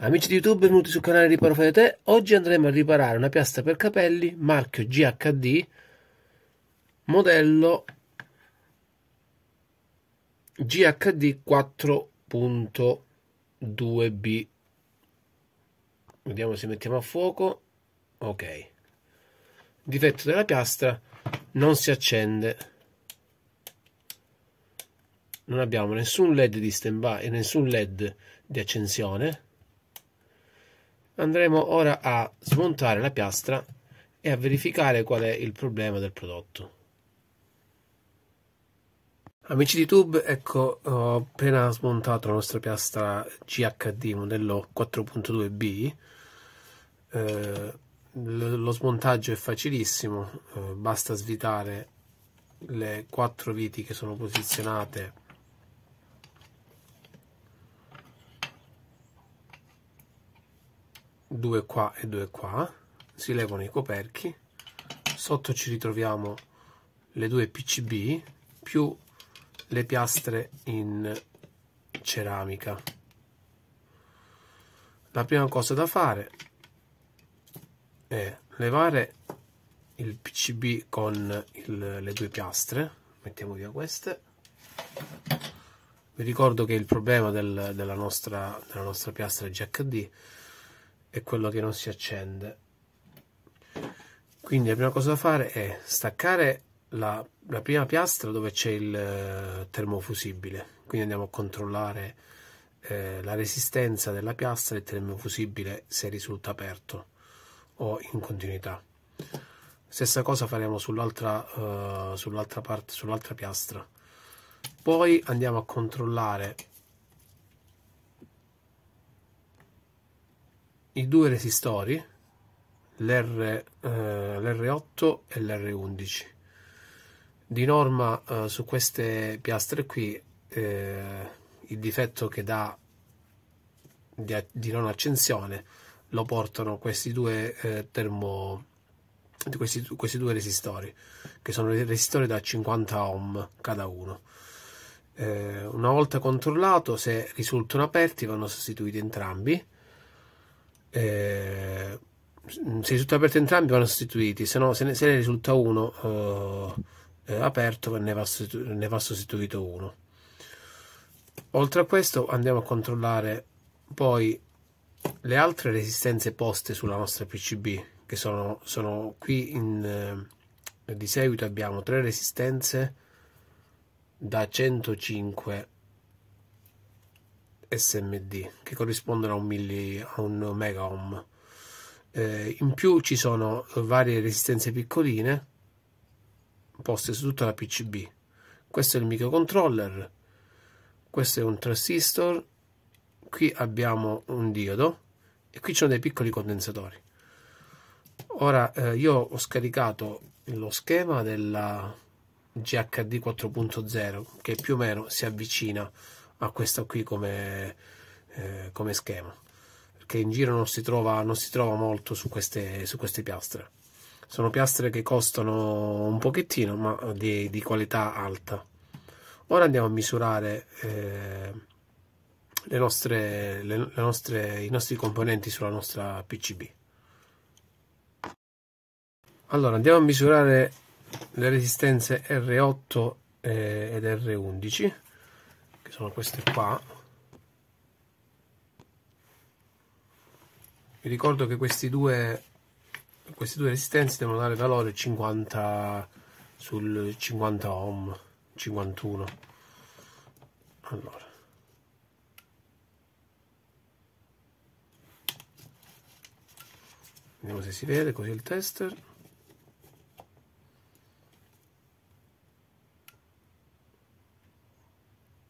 Amici di YouTube, benvenuti sul canale Riparo Fede Oggi andremo a riparare una piastra per capelli marchio GHD modello GHD 4.2B. Vediamo se mettiamo a fuoco. Ok. difetto della piastra non si accende. Non abbiamo nessun LED di standby e nessun LED di accensione Andremo ora a smontare la piastra e a verificare qual è il problema del prodotto. Amici di Tube, ecco ho appena smontato la nostra piastra GHD modello 4.2B eh, lo smontaggio è facilissimo, eh, basta svitare le quattro viti che sono posizionate due qua e due qua si levano i coperchi sotto ci ritroviamo le due PCB più le piastre in ceramica la prima cosa da fare è levare il PCB con il, le due piastre mettiamo via queste vi ricordo che il problema del, della, nostra, della nostra piastra GHD è quello che non si accende quindi la prima cosa da fare è staccare la, la prima piastra dove c'è il eh, termofusibile quindi andiamo a controllare eh, la resistenza della piastra e il termofusibile se risulta aperto o in continuità stessa cosa faremo sull'altra uh, eh, sull parte sull'altra piastra poi andiamo a controllare i due resistori, l'R, eh, 8 e l'R11. Di norma eh, su queste piastre qui eh, il difetto che dà di, di, non accensione lo portano questi due, eh, termo, questi, questi due resistori che sono resistori da 50 ohm cada uno eh, una volta controllato se risultano aperti vanno sostituiti entrambi eh, se risulta aperto entrambi vanno sostituiti, se, no, se, ne, se ne risulta uno eh, eh aperto ne va, ne va, sostituito uno. Oltre a questo andiamo a controllare poi le altre resistenze poste sulla nostra PCB che sono, sono qui in, eh, di seguito abbiamo tre resistenze da 105 SMD che corrispondono a un, milli, a un mega ohm. Eh, in più ci sono varie resistenze piccoline poste su tutta la PCB. Questo è il microcontroller, questo è un transistor, qui abbiamo un diodo e qui ci sono dei piccoli condensatori. Ora eh, io ho scaricato lo schema della GHD 4.0 che più o meno si avvicina a questa qui come, eh, come schema perché in giro non si trova, non si trova molto su queste, su queste, piastre sono piastre che costano un pochettino ma di, di qualità alta ora andiamo a misurare eh, le nostre, le, le nostre, i nostri componenti sulla nostra PCB allora andiamo a misurare le resistenze R8 eh, ed R11 che sono queste qua vi ricordo che questi due queste due resistenze devono dare valore 50 sul 50 ohm 51 allora vediamo se si vede così il tester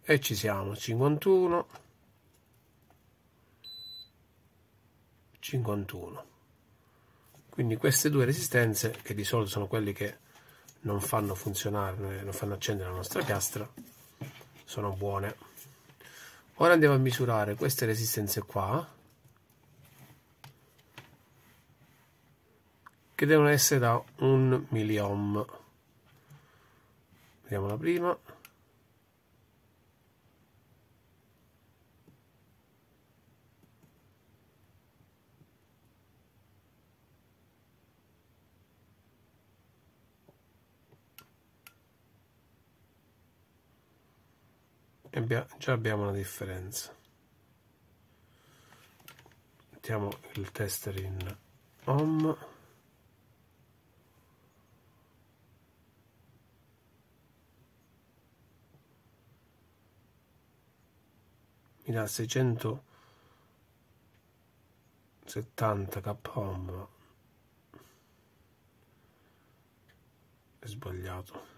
e ci siamo 51 51 quindi queste due resistenze che di solito sono quelle che non fanno funzionare non fanno accendere la nostra piastra sono buone ora andiamo a misurare queste resistenze qua che devono essere da 1 miliohm vediamo la prima già abbiamo una differenza mettiamo il tester in home mi dà 670 k home è sbagliato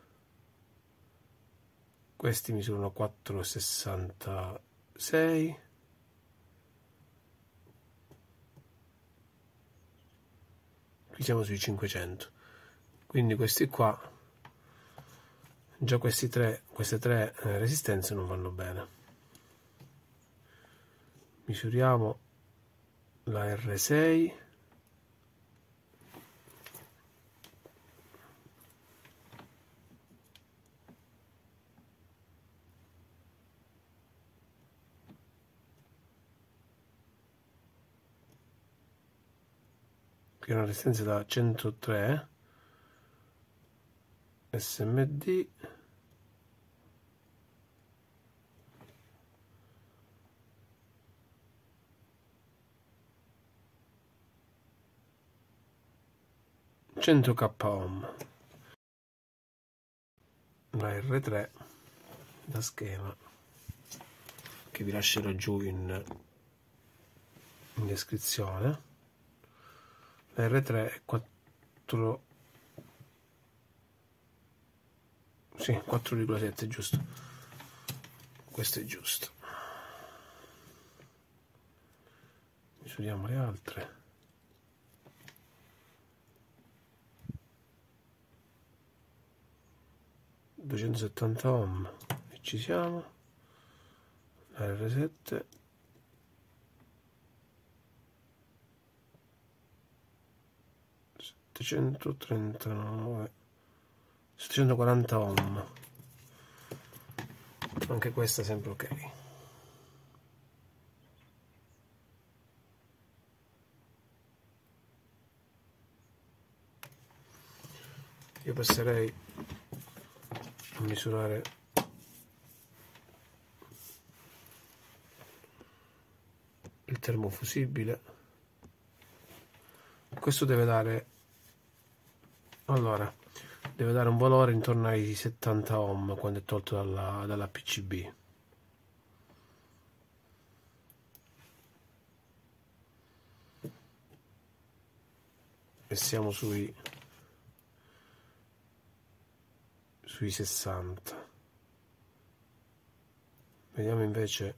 questi misurano 4,66 qui siamo sui 500 quindi questi qua già tre, queste tre eh, resistenze non vanno bene misuriamo la R6 che è una resistenza da 103 smd cento k ohm la r3 da schema che vi lascerò giù in, in descrizione R3 è 4 sì, 4,7 giusto questo è giusto misuriamo le altre duecentosettanta ohm e ci siamo R7 739 740 ohm anche questa è sempre ok io passerei a misurare il termofusibile questo deve dare allora deve dare un valore intorno ai 70 ohm quando è tolto dalla, dalla PCB e siamo sui sui 60 vediamo invece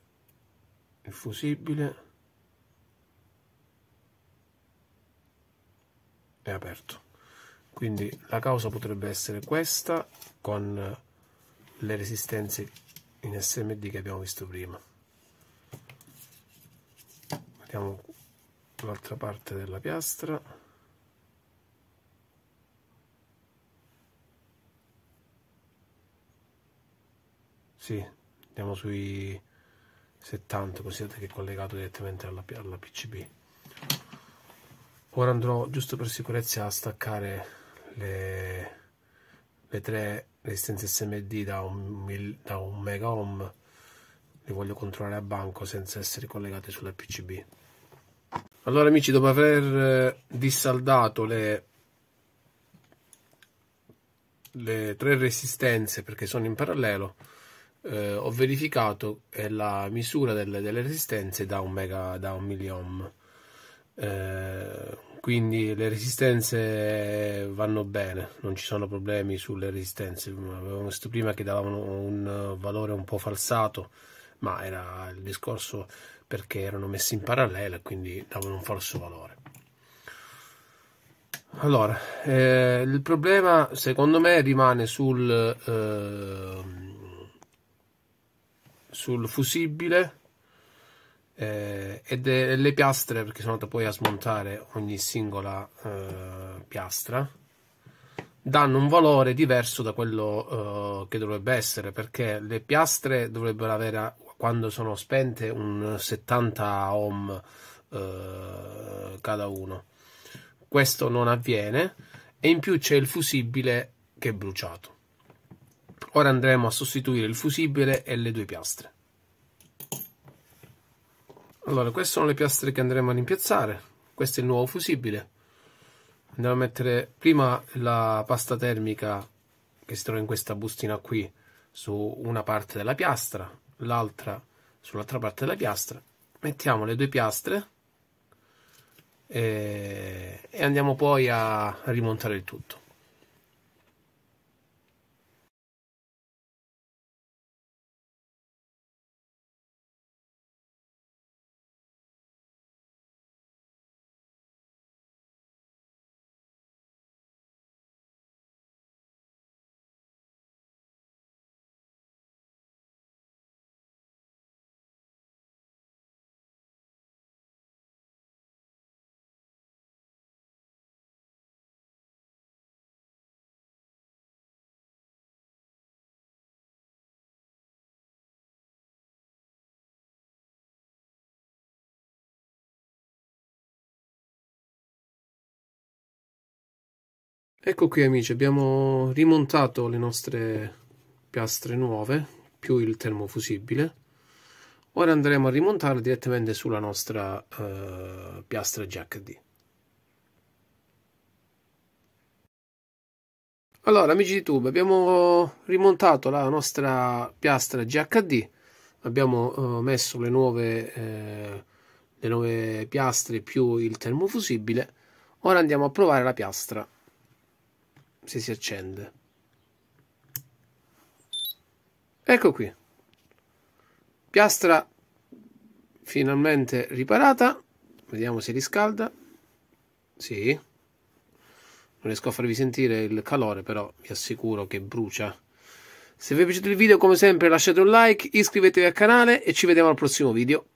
il fusibile è aperto quindi la causa potrebbe essere questa con le resistenze in SMD che abbiamo visto prima vediamo l'altra parte della piastra sì, andiamo sui 70 considerate che è collegato direttamente alla, alla PCB ora andrò giusto per sicurezza a staccare le, le tre resistenze SMD da un, da un mega ohm le voglio controllare a banco senza essere collegate sulla PCB allora amici dopo aver eh, dissaldato le, le tre resistenze perché sono in parallelo eh, ho verificato la misura delle, delle, resistenze da un mega da un milliohm eh, quindi le resistenze vanno bene, non ci sono problemi sulle resistenze. Avevamo visto prima che davano un valore un po' falsato, ma era il discorso perché erano messi in parallela, e quindi davano un falso valore. Allora, eh, il problema secondo me rimane sul, eh, sul fusibile eh, e delle piastre perché sono andato poi a smontare ogni singola eh, piastra danno un valore diverso da quello eh, che dovrebbe essere perché le piastre dovrebbero avere quando sono spente un 70 ohm eh, cada uno questo non avviene e in più c'è il fusibile che è bruciato ora andremo a sostituire il fusibile e le due piastre allora, queste sono le piastre che andremo a rimpiazzare. Questo è il nuovo fusibile. Andiamo a mettere prima la pasta termica che si trova in questa bustina qui su una parte della piastra, l'altra sull'altra parte della piastra. Mettiamo le due piastre eh, e andiamo poi a rimontare il tutto. Ecco qui amici, abbiamo rimontato le nostre piastre nuove, più il termofusibile. Ora andremo a rimontare direttamente sulla nostra eh, piastra jack D. Allora amici di Tube, abbiamo rimontato la nostra piastra GHD, abbiamo eh, messo le nuove, eh, le nuove piastre più il termofusibile, ora andiamo a provare la piastra se si accende. Ecco qui. Piastra finalmente riparata. Vediamo se riscalda. Sì. Non riesco a farvi sentire il calore, però vi assicuro che brucia. Se vi è piaciuto il video, come sempre, lasciate un like, iscrivetevi al canale e ci vediamo al prossimo video.